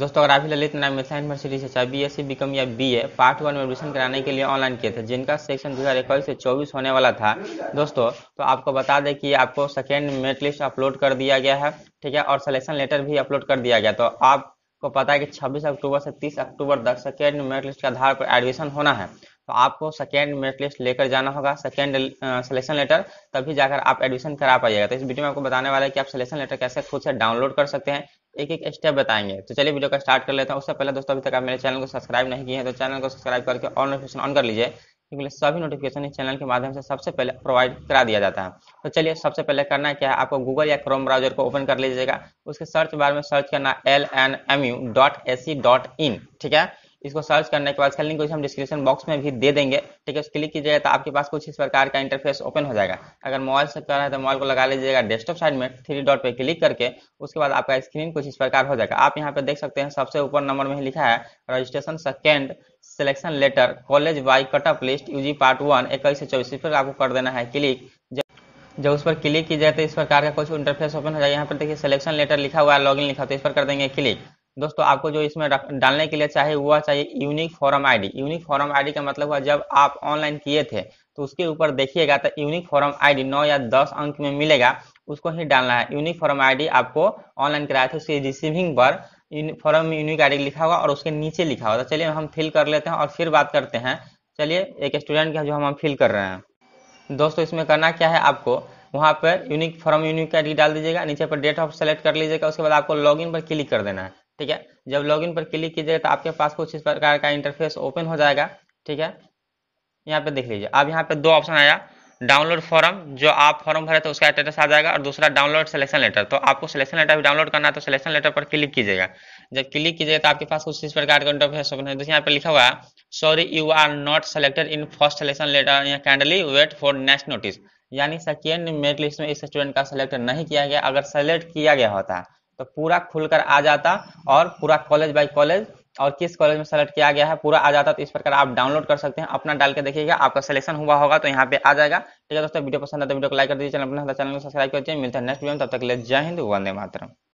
दोस्तों अगर आप ही ललित नारायण मिथिला यूनिवर्सिटी से चाहे बी एस सी बीकॉम या बी ए पार्ट वन में एडमिशन कराने के लिए ऑनलाइन किए थे जिनका सेक्शन दो हज़ार इक्कीस से चौबीस होने वाला था दोस्तों तो आपको बता दें कि आपको सेकेंड मेरिट लिस्ट अपलोड कर दिया गया है ठीक है और सिलेक्शन लेटर भी अपलोड कर दिया गया तो आपको पता है कि छब्बीस अक्टूबर से तीस अक्टूबर तक सेकेंड मेरिट लिस्ट के आधार पर एडमिशन होना है तो आपको सेकेंड मेरिट लिस्ट लेकर जाना होगा सेकेंड सिलेक्शन लेटर तभी जाकर आप एडमिशन करा पाइएगा तो इस वीडियो में आपको बताने वाला है कि आप सिलेक्शन लेटर कैसे खुद से डाउनलोड कर सकते हैं एक एक स्टेप बताएंगे तो चलिए वीडियो का स्टार्ट कर लेते हैं उससे पहले दोस्तों अभी तक आप मेरे चैनल को सब्सक्राइब नहीं किए हैं तो चैनल को सब्सक्राइब करके ऑल नोटिफिकेशन ऑन कर लीजिए क्योंकि सभी नोटिफिकेशन इस चैनल के माध्यम से सबसे पहले प्रोवाइड करा दिया जाता है तो चलिए सबसे पहले करना क्या है आपको गूगल या क्रोम ब्राउजर को ओपन कर लीजिएगा उसके सर्च बार में सर्च करना L N M U dot A C dot in ठीक है इसको सर्च करने के बाद इसका लिंक हम डिस्क्रिप्शन बॉक्स में भी दे देंगे ठीक है क्लिक कीजिएगा तो आपके पास कुछ इस प्रकार का इंटरफेस ओपन हो जाएगा अगर मोबाइल से कर रहे हैं तो मोबाइल को लगा लीजिएगा डेस्कटॉप साइड में थ्री डॉट पे क्लिक करके उसके बाद आपका स्क्रीन कुछ इस प्रकार हो जाएगा आप यहाँ पे देख सकते हैं सबसे ऊपर नंबर में लिखा है registration second selection letter college वाई cutoff list UG part one इक्कीस से चौबीस पर आपको कर देना है क्लिक जब उस पर क्लिक की जाए तो इस प्रकार का कुछ इंटरफेस ओपन हो जाएगा यहाँ पर देखिए सिलेक्शन लेटर लिखा हुआ है लॉगिन लिखा तो इस पर कर देंगे क्लिक दोस्तों आपको जो इसमें डालने के लिए चाहिए वह चाहिए unique form ID unique form ID का मतलब हुआ जब आप ऑनलाइन किए थे तो उसके ऊपर देखिएगा तो यूनिक फॉरम आईडी नौ या दस अंक में मिलेगा उसको ही डालना है यूनिक फॉरम आईडी आपको ऑनलाइन कराया था उसके रिसीविंग पर फॉरम में यूनिक आई लिखा हुआ और उसके नीचे लिखा हुआ तो चलिए हम फिल कर लेते हैं और फिर बात करते हैं चलिए एक स्टूडेंट का जो हम फिल कर रहे हैं दोस्तों इसमें करना क्या है आपको वहाँ पर यूनिक फॉरम यूनिक आई डाल दीजिएगा नीचे पर डेट ऑफ सेलेक्ट कर लीजिएगा उसके बाद आपको लॉग पर क्लिक कर देना है ठीक है जब लॉगिन पर क्लिक कीजिएगा तो आपके पास कुछ इस प्रकार का इंटरफेस ओपन हो जाएगा ठीक है यहाँ पे देख लीजिए अब यहाँ पे दो ऑप्शन आया डाउनलोड फॉर्म जो आप फॉर्म भरे तो उसका स्टेटस आ जाएगा और दूसरा डाउनलोड सिलेक्शन लेटर तो आपको सिलेक्शन लेटर भी डाउनलोड करना है तो सिलेक्शन लेटर पर क्लिक कीजिएगा जब क्लिक कीजिएगा तो आपके पास कुछ इस प्रकार का इंटरफेस ओपन है जैसे यहाँ पे लिखा हुआ है sorry you are not selected in first selection letter या kindly wait for next notice यानी सेकेंड मेरिट लिस्ट में इस स्टूडेंट का सिलेक्ट नहीं किया गया अगर सेलेक्ट किया गया होता तो पूरा खुलकर आ जाता और पूरा कॉलेज बाय कॉलेज और किस कॉलेज में सेलेक्ट किया गया है पूरा आ जाता तो इस प्रकार आप डाउनलोड कर सकते हैं अपना डाल के देखिएगा आपका सिलेक्शन हुआ होगा तो यहाँ पे आ जाएगा ठीक है दोस्तों वीडियो पसंद आता है तो वीडियो को लाइक कर दीजिए चैनल अपना तो चैनल को सब्सक्राइब कर दीजिए मिलते हैं नेक्स्ट वीडियो में तब तक ले जय हिंद वंदे मातरम